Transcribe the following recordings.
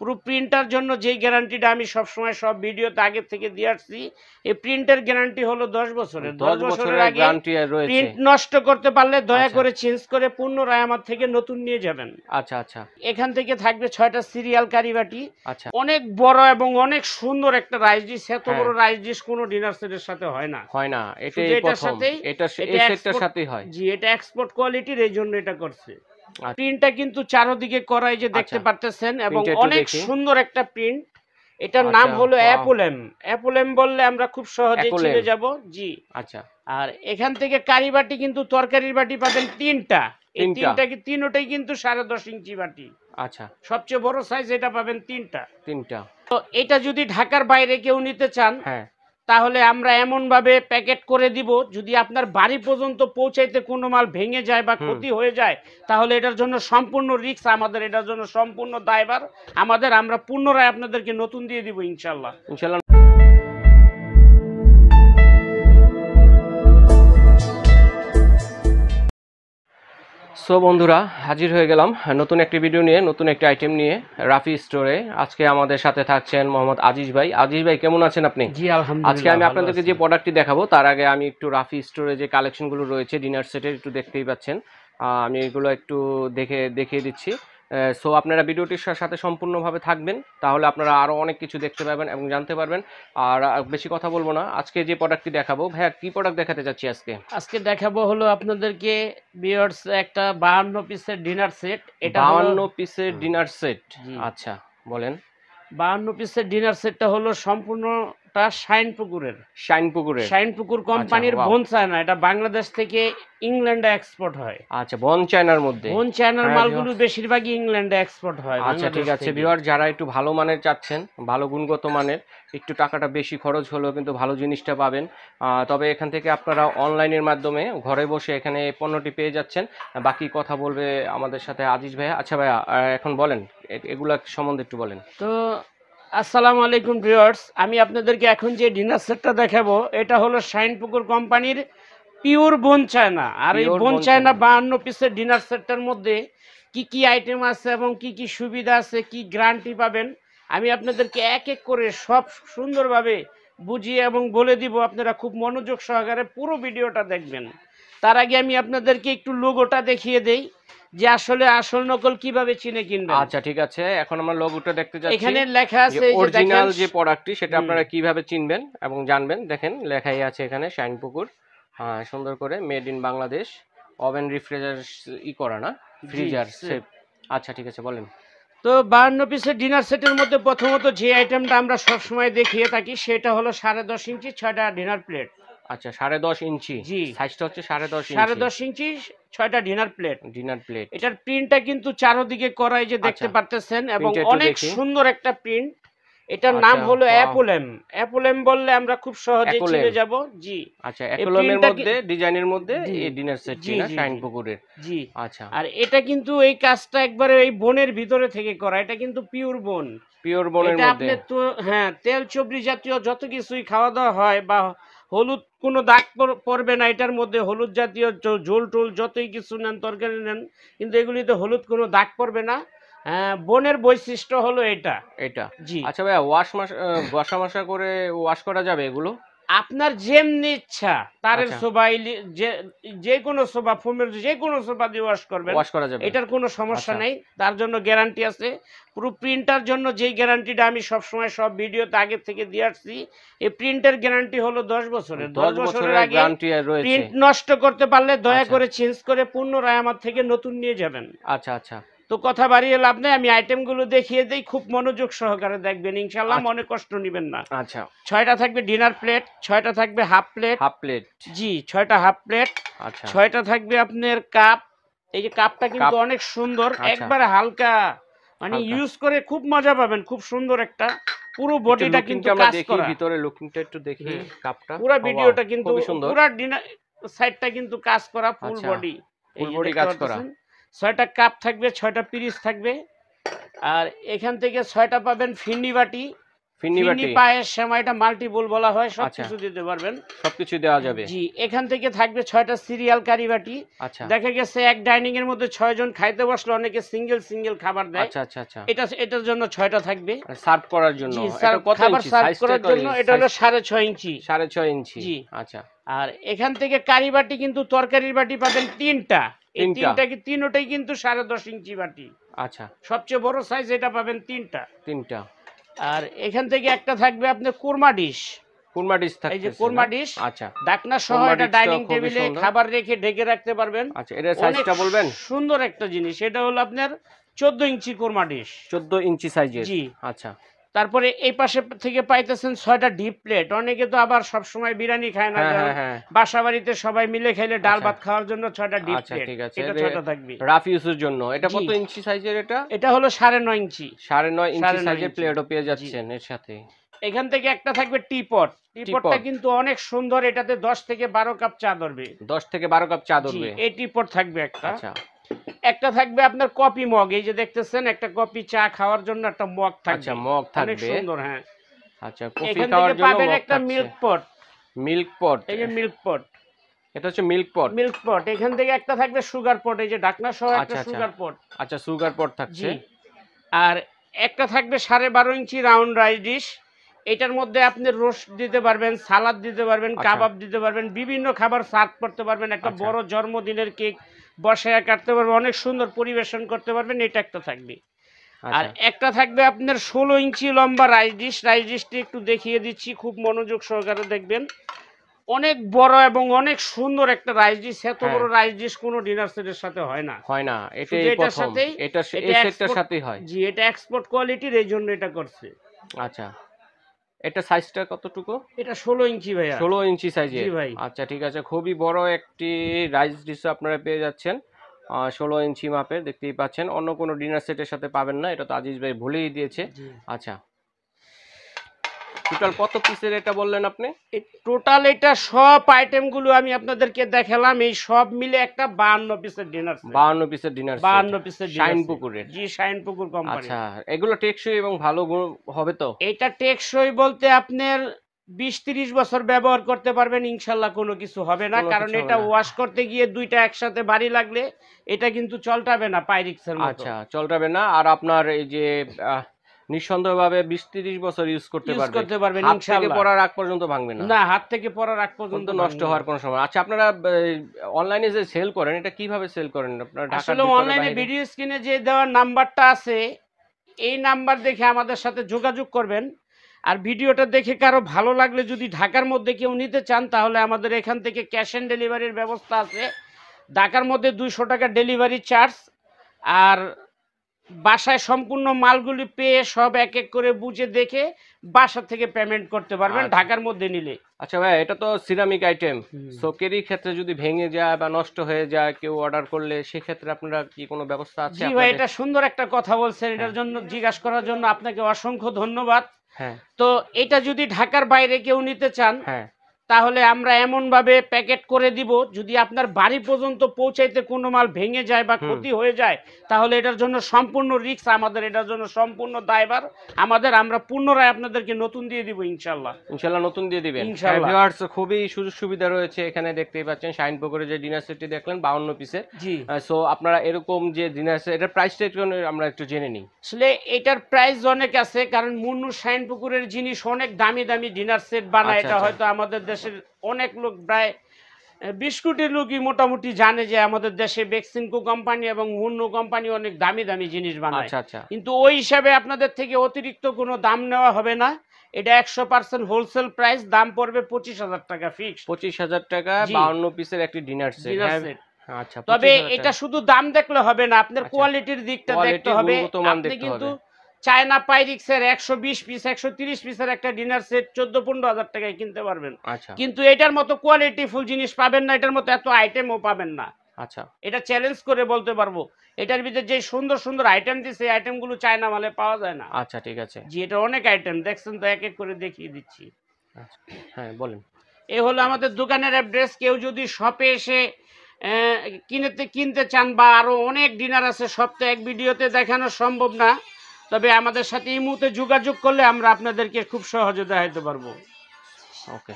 পুরো প্রিন্টার জন্য যেই গ্যারান্টিটা আমি সবসময় সব ভিডিওতে আগে থেকে দিয়ে আসছি এই প্রিন্টার গ্যারান্টি হলো দশ বছরের দশ বছরের আগে প্রিন্ট নষ্ট করতে পারলে দয়া আচ্ছা। করে চেঞ্জ করে পুনরায় আমার থেকে নতুন নিয়ে যাবেন আচ্ছা আচ্ছা এখান থেকে থাকবে ছয়টা সিরিয়াল কারিবাটি আচ্ছা অনেক বড় এবং অনেক সুন্দর একটা রাইস ডিশ এত হ্যাঁ। বড় রাইস ডিশ কোনো ডিনার সেটের সাথে হয় না হয় না এটা এটার সাথেই এটা সেটটার সাথেই হয় জি এটা এক্সপোর্ট কোয়ালিটির এই জন্য এটা করছে আচ্ছা। প্রিন্টটা কিন্তু চারোদিকে করাই যে দেখতে আচ্ছা। পারতেছেন এবং অনেক সুন্দর একটা প্রিন্ট এটার আচ্ছা, নাম হলো অ্যাপোলেম অ্যাপোলেম বললে আমরা খুব সহজে চিনে যাব জি আচ্ছা আর এখান থেকে কারি বাটি কিন্তু তরকারির বাটি পাবেন তিনটা এই তিনটা কি তিনটাই কিন্তু সাড়ে ইঞ্চি বাটি আচ্ছা সবচেয়ে বড় সাইজ এটা পাবেন তিনটা তিনটা তো এটা যদি ঢাকার বাইরে কেউ নিতে চান হ্যাঁ তাহলে আমরা এমনভাবে প্যাকেট করে দিব যদি আপনার বাড়ি পর্যন্ত পৌঁছাইতে কোনো মাল ভেঙে যায় বা ক্ষতি হয়ে যায় তাহলে এটার জন্য সম্পূর্ণ রিক্স আমাদের এটার জন্য সম্পূর্ণ দায়বার আমাদের আমরা পুনরায় আপনাদেরকে নতুন দিয়ে দিব ইনশাল্লাহ ইনশাল্লাহ সো বন্ধুরা হাজির হয়ে গেলাম নতুন একটি ভিডিও নিয়ে নতুন একটি আইটেম নিয়ে রাফি স্টোরে আজকে আমাদের সাথে থাকছেন মোহাম্মদ আজিজ ভাই আজিজ ভাই কেমন আছেন আপনি জি আলহামদুলিল্লাহ আজকে আমি আপনাদেরকে যে প্রোডাক্টটি দেখাবো তার আগে আমি একটু রাফি স্টোরে যে কালেকশনগুলো রয়েছে ডিনার সেটের একটু দেখতেই পাচ্ছেন আমি এগুলো একটু দেখে দেখিয়ে দিচ্ছি সো আপনারা ভিডিওটির সাথে সম্পূর্ণভাবে থাকবেন তাহলে আপনারা আরও অনেক কিছু দেখতে পাবেন এবং জানতে পারবেন আর বেশি কথা বলবো না আজকে যে প্রোডাক্টটি দেখাবো ভাইয়া কী প্রোডাক্ট দেখাতে চাচ্ছি আজকে আজকে দেখাবো হলো আপনাদেরকে বিয়ার্স একটা বাহান্ন পিসের ডিনার সেট এটা বাহান্ন পিসের ডিনার সেট আচ্ছা বলেন বাহান্ন পিসের ডিনার সেটটা হলো সম্পূর্ণ এটা পুকুরের শাইনপুকুরের পুকুর আচ্ছা, কোম্পানির বন চায়না এটা বাংলাদেশ থেকে ইংল্যান্ডে এক্সপোর্ট হয় আচ্ছা বন চায়নার মধ্যে বন চায়নার হ্যাঁ, মালগুলো বেশিরভাগই ইংল্যান্ডে এক্সপোর্ট হয় আচ্ছা ঠিক আছে ভিউয়ার যারা একটু ভালো মানের চাচ্ছেন ভালো গুণগত মানের একটু টাকাটা বেশি খরচ হলেও কিন্তু ভালো জিনিসটা পাবেন তবে এখান থেকে আপনারা অনলাইনের মাধ্যমে ঘরে বসে এখানে পণ্যটি পেয়ে যাচ্ছেন বাকি কথা বলবে আমাদের সাথে আজিজ ভাইয়া আচ্ছা ভাইয়া এখন বলেন এগুলা সম্বন্ধে একটু বলেন তো আসসালামু আলাইকুম ভিউয়ার্স আমি আপনাদেরকে এখন যে ডিনার সেটটা দেখাবো এটা হলো শাইনপুকুর কোম্পানির পিওর বোন চায়না আর এই বোন চায়না বাহান্ন পিসের ডিনার সেটটার মধ্যে কি কি আইটেম আছে এবং কি কি সুবিধা আছে কি গ্যারান্টি পাবেন আমি আপনাদেরকে এক এক করে সব সুন্দরভাবে বুঝিয়ে এবং বলে দিব আপনারা খুব মনোযোগ সহকারে পুরো ভিডিওটা দেখবেন তার আগে আমি আপনাদেরকে একটু লোগোটা দেখিয়ে দেই যে আসলে আসল নকল কিভাবে চিনে কিনবেন আচ্ছা ঠিক আছে এখন আমরা লোগোটা দেখতে যাচ্ছি এখানে লেখা আছে অরিজিনাল যে প্রোডাক্টটি সেটা আপনারা কিভাবে চিনবেন এবং জানবেন দেখেন লেখাই আছে এখানে শাইনপুকুর হ্যাঁ সুন্দর করে মেড ইন বাংলাদেশ ওভেন রিফ্রিজার ই করা না ফ্রিজার সেফ আচ্ছা ঠিক আছে বলেন তো বায়ান্ন পিসের ডিনার সেটের মধ্যে প্রথমত যে আইটেমটা আমরা সবসময় দেখিয়ে থাকি সেটা হলো সাড়ে দশ ইঞ্চি ছয়টা ডিনার প্লেট আচ্ছা সাড়ে দশ ইঞ্চি জি সাইজটা হচ্ছে সাড়ে দশ সাড়ে দশ ইঞ্চি ছয়টা ডিনার প্লেট ডিনার প্লেট এটার প্রিন্টটা কিন্তু চারোদিকে করাই যে দেখতে আচ্ছা। পারতেছেন এবং অনেক সুন্দর একটা প্রিন্ট এটার আচ্ছা, নাম হলো অ্যাপোলেম অ্যাপোলেম বললে আমরা খুব সহজে যাব জি আচ্ছা মধ্যে মধ্যে এই ডিনার সেট শাইন পুকুরের জি আচ্ছা আর এটা কিন্তু এই কাজটা একবারে এই বনের ভিতরে থেকে করা এটা কিন্তু পিওর বন পিওর বনের মধ্যে আপনি তো হ্যাঁ তেল চবড়ি জাতীয় যত কিছুই খাওয়া দাওয়া হয় বা হলুদ কোনো দাগ পড়বে না এটার মধ্যে হলুদ জাতীয় ঝোল টোল যতই কিছু নেন তরকারি নেন কিন্তু এগুলিতে হলুদ কোনো দাগ পড়বে না হ্যাঁ, বনের বৈশিষ্ট্য হলো এটা এটা জি আচ্ছা ভাইয়া ওয়াশ মাস ওয়াশা মশা করে ওয়াশ করা যাবে এগুলো আপনার যেমনি ইচ্ছা তার আচ্ছা। যে কোনো সোবা ফোমের যে কোনো সোবা দিয়ে ওয়াশ করবেন ওয়াশ করা যাবে এটার কোনো সমস্যা আচ্ছা। নেই তার জন্য গ্যারান্টি আছে পুরো প্রিন্টার জন্য যে গ্যারান্টিটা আমি সবসময় সব ভিডিওতে আগে থেকে দিয়ে আসছি এই প্রিন্টার গ্যারান্টি হলো দশ বছরের দশ বছরের আগে প্রিন্ট নষ্ট করতে পারলে দয়া আচ্ছা। করে চেঞ্জ করে পুনরায় আমার থেকে নতুন নিয়ে যাবেন আচ্ছা আচ্ছা তো কথা বাড়িয়ে লাভ নেই আমি আইটেমগুলো দেখিয়ে দিই খুব মনোযোগ সহকারে দেখবেন ইনশাল্লাহ আচ্ছা। মনে কষ্ট নেবেন না আচ্ছা ছয়টা থাকবে ডিনার প্লেট ছয়টা থাকবে হাফ প্লেট হাফ প্লেট জি ছয়টা হাফ প্লেট আচ্ছা ছয়টা থাকবে আপনার কাপ এই যে কাপটা কিন্তু অনেক সুন্দর আচ্ছা। একবারে হালকা মানে ইউজ করে খুব মজা পাবেন খুব সুন্দর একটা পুরো বডিটা কিন্তু কাজ করা ভিতরে লুকিংটা একটু দেখি কাপটা পুরো ভিডিওটা কিন্তু পুরো ডিনার সাইডটা কিন্তু কাজ করা ফুল বডি ফুল বডি কাজ করা ছয়টা কাপ থাকবে ছয়টা পিরিস থাকবে আর এখান থেকে ছয়টা পাবেন ফিন্ডি বাটি বাটি পায়ের বলা হয় আচ্ছা। এখান থেকে থাকবে ছয়টা সিরিয়াল আচ্ছা। দেখা গেছে এক ডাইনিং এর মধ্যে ছয় জন খাইতে অনেকে সিঙ্গেল সিঙ্গেল খাবার দেয় আচ্ছা আচ্ছা, আচ্ছা। এটা এটার জন্য ছয়টা থাকবে করার জন্য করার জন্য এটা ইঞ্চি ইঞ্চি আচ্ছা আর এখান থেকে কারি বাটি কিন্তু তরকারির বাটি পাবেন তিনটা তিনটা কিন্তু সাড়ে দশ ইঞ্চি বাটি আচ্ছা সবচেয়ে বড় সাইজ এটা পাবেন তিনটা তিনটা আর এখান থেকে একটা থাকবে আপনার ডিশ ডিশ আচ্ছা ডাইনিং টেবিলে খাবার রেখে ঢেকে রাখতে পারবেন আচ্ছা বলবেন সুন্দর একটা জিনিস এটা হলো আপনার চোদ্দ ইঞ্চি কোরমা ডিশ চোদ্দ ইঞ্চি সাইজ আচ্ছা তারপরে এই পাশে থেকে পাইতেছেন ছয়টা ডিপ প্লেট অনেকে তো আবার সব সময় বিরিয়ানি খায় না হ্যাঁ, হ্যাঁ, হ্যাঁ। বাসা বাড়িতে সবাই মিলে খেলে ডাল আচ্ছা। ভাত খাওয়ার জন্য ছয়টা ডিপ আচ্ছা, প্লেট এটা ছয়টা থাকবে রাফ জন্য এটা কত ইঞ্চি সাইজের এটা এটা হলো 9.5 ইঞ্চি 9.5 ইঞ্চি সাইজের প্লেটও পেয়ে যাচ্ছেন এর সাথে এখান থেকে একটা থাকবে টিপট টিপটটা কিন্তু অনেক সুন্দর এটাতে 10 থেকে 12 কাপ চা ধরবে 10 থেকে 12 কাপ চা ধরবে এই টিপট থাকবে একটা আচ্ছা একটা থাকবে আপনার কপি মগ এই যে দেখতেছেন একটা কপি চা খাওয়ার জন্য একটা মগ থাকবে আচ্ছা মগ থাকবে অনেক সুন্দর হ্যাঁ আচ্ছা কপি খাওয়ার জন্য পাবেন একটা মিল্ক পট মিল্ক পট এই যে মিল্ক পট এটা হচ্ছে মিল্ক পট মিল্ক পট এখান থেকে একটা থাকবে সুগার পট এই যে ঢাকনা সহ একটা সুগার পট আচ্ছা সুগার আচ্ছা। পট আচ্ছা, থাকছে আর একটা থাকবে সাড়ে বারো ইঞ্চি রাউন্ড রাইস ডিশ এটার মধ্যে আপনি রোস্ট দিতে পারবেন সালাদ দিতে পারবেন কাবাব আচ্ছা। দিতে পারবেন বিভিন্ন খাবার সার্ভ করতে পারবেন একটা বড় জন্মদিনের কেক বসায়া কাটতে পারবে অনেক সুন্দর পরিবেশন করতে পারবেন এটা একটা থাকবে আচ্ছা। আর একটা থাকবে আপনার ষোলো ইঞ্চি লম্বা রাইস ডিশ রাইস ডিশটি একটু দেখিয়ে দিচ্ছি খুব মনোযোগ সহকারে দেখবেন অনেক বড় এবং অনেক সুন্দর একটা রাইস ডিশ এত হ্যাঁ। বড় রাইস ডিশ কোন ডিনার সেটের সাথে হয় না হয় না এটা এটার সাথেই এটা এই সাথেই হয় জি এটা এক্সপোর্ট কোয়ালিটির এই জন্য এটা করছে আচ্ছা এটা সাইজটা কতটুকু এটা ষোলো ইঞ্চি ভাই ষোলো ইঞ্চি সাইজে ভাই আচ্ছা ঠিক আছে খুবই বড় একটি রাইস ডিশ আপনারা পেয়ে যাচ্ছেন ষোলো ইঞ্চি মাপের দেখতেই পাচ্ছেন অন্য কোনো ডিনার সেটের সাথে পাবেন না এটা তো আজিজ ভাই ভুলেই দিয়েছে আচ্ছা টোটাল কত পিসের এটা বললেন আপনি টোটাল এটা সব আইটেমগুলো আমি আপনাদেরকে দেখালাম এই সব মিলে একটা বাহান্ন পিসের ডিনার বাহান্ন পিসের ডিনার বাহান্ন পিসের শাইনপুকুরের জি শাইনপুকুর কোম্পানি আচ্ছা এগুলো টেকসই এবং ভালো হবে তো এটা টেকসই বলতে আপনার বিশ ত্রিশ বছর ব্যবহার করতে পারবেন ইনশাল্লাহ কোনো কিছু হবে না কারণ এটা ওয়াশ করতে গিয়ে দুইটা একসাথে বাড়ি লাগলে এটা কিন্তু চলটাবে না পাইরিক্সের আচ্ছা চলটাবে না আর আপনার এই যে নিঃসন্দেহভাবে বিশ 30 বছর ইউজ করতে পারবেন ইউজ করতে পারবেন থেকে পড়ার আগ পর্যন্ত ভাঙবে না হাত থেকে পড়ার আগ পর্যন্ত নষ্ট হওয়ার কোনো সময় আচ্ছা আপনারা অনলাইনে যে সেল করেন এটা কিভাবে সেল করেন আপনারা আসলে অনলাইনে ভিডিও স্ক্রিনে যে দেওয়ার নাম্বারটা আছে এই নাম্বার দেখে আমাদের সাথে যোগাযোগ করবেন আর ভিডিওটা দেখে কারো ভালো লাগলে যদি ঢাকার মধ্যে কেউ নিতে চান তাহলে আমাদের এখান থেকে ক্যাশ অন ডেলিভারির ব্যবস্থা আছে ঢাকার মধ্যে দুইশো টাকা ডেলিভারি চার্জ আর বাসায় সম্পূর্ণ মালগুলি পেয়ে সব এক এক করে বুঝে দেখে বাসা থেকে পেমেন্ট করতে পারবেন আচ্ছা। ঢাকার মধ্যে নিলে আচ্ছা ভাই এটা তো সিরামিক আইটেম সোকেরই ক্ষেত্রে যদি ভেঙে যায় বা নষ্ট হয়ে যায় কেউ অর্ডার করলে সেক্ষেত্রে আপনারা কি কোনো ব্যবস্থা আছে জি ভাই এটা সুন্দর একটা কথা বলছেন এটার হ্যাঁ। জন্য জিজ্ঞাসা করার জন্য আপনাকে অসংখ্য ধন্যবাদ হ্যাঁ তো এটা যদি ঢাকার বাইরে কেউ নিতে চান হ্যাঁ তাহলে আমরা এমনভাবে প্যাকেট করে দিব যদি আপনার বাড়ি পর্যন্ত পৌঁছাইতে কোনো মাল ভেঙে যায় বা ক্ষতি হয়ে যায় তাহলে এটার জন্য সম্পূর্ণ রিক্স আমাদের এটার জন্য সম্পূর্ণ দায়বার আমাদের আমরা পুনরায় আপনাদেরকে নতুন দিয়ে দিব ইনশাল্লাহ ইনশাল্লাহ নতুন দিয়ে দিবেন ভিউয়ার্স হ্যাঁ, খুবই সুযোগ সুবিধা রয়েছে এখানে দেখতেই পাচ্ছেন শাইন পুকুরে যে ডিনার সেটটি দেখলেন বাউন্ন পিসের জি সো আপনারা এরকম যে ডিনার সেট এটার প্রাইস আমরা একটু জেনে নিই আসলে এটার প্রাইস অনেক আছে কারণ মুন্নু শাইন পুকুরের জিনিস অনেক দামি দামি ডিনার সেট বানায় আচ্ছা, এটা আচ্ছা। হয়তো আমাদের দেশ দেশের অনেক লোক প্রায় বিশ কোটি লোকই মোটামুটি জানে যে আমাদের দেশে বেক্সিনকো কোম্পানি এবং অন্য কোম্পানি অনেক দামি দামি জিনিস বানায় আচ্ছা, আচ্ছা। কিন্তু ওই হিসাবে আপনাদের থেকে অতিরিক্ত কোনো দাম নেওয়া হবে না এটা একশো পার্সেন্ট হোলসেল প্রাইস দাম পড়বে পঁচিশ হাজার টাকা ফিক্স পঁচিশ হাজার টাকা বাউন্ন পিসের একটি ডিনার হ্যাঁ? সেট আচ্ছা, তবে এটা শুধু দাম দেখলে হবে না আপনার কোয়ালিটির দিকটা দেখতে হবে আপনি কিন্তু চায়না পাইরিক্সের একশো বিশ পিস একশো তিরিশ পিসের একটা ডিনার সেট চোদ্দ পনেরো হাজার টাকায় কিনতে পারবেন আচ্ছা। কিন্তু এটার মতো কোয়ালিটি ফুল জিনিস পাবেন না এটার মতো এত আইটেমও পাবেন না আচ্ছা এটা চ্যালেঞ্জ করে বলতে পারবো এটার ভিতরে যে সুন্দর সুন্দর আইটেম দিছে এই আইটেমগুলো চায়না মালে পাওয়া যায় না আচ্ছা ঠিক আছে জি এটা অনেক আইটেম দেখছেন তো এক এক করে দেখিয়ে দিচ্ছি আচ্ছা, হ্যাঁ বলেন এ হলো আমাদের দোকানের অ্যাড্রেস কেউ যদি শপে এসে কিনতে কিনতে চান বা আরও অনেক ডিনার আছে সপ্তাহে এক ভিডিওতে দেখানো সম্ভব না তবে আমাদের সাথে এই মুহূর্তে যোগাযোগ করলে আমরা আপনাদেরকে খুব সহজে দেখাইতে পারবো ওকে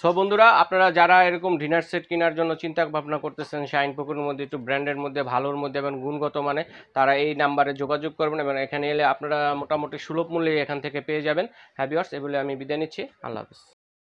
সো বন্ধুরা আপনারা যারা এরকম ডিনার সেট কেনার জন্য চিন্তা ভাবনা করতেছেন শাইন পুকুরের মধ্যে একটু ব্র্যান্ডের মধ্যে ভালোর মধ্যে এবং গুণগত মানে তারা এই নাম্বারে যোগাযোগ করবেন এবং এখানে এলে আপনারা মোটামুটি সুলভ মূল্যে এখান থেকে পেয়ে যাবেন হ্যাভিওয়ার্স এগুলো আমি বিদায় নিচ্ছি আল্লাহ হাফিজ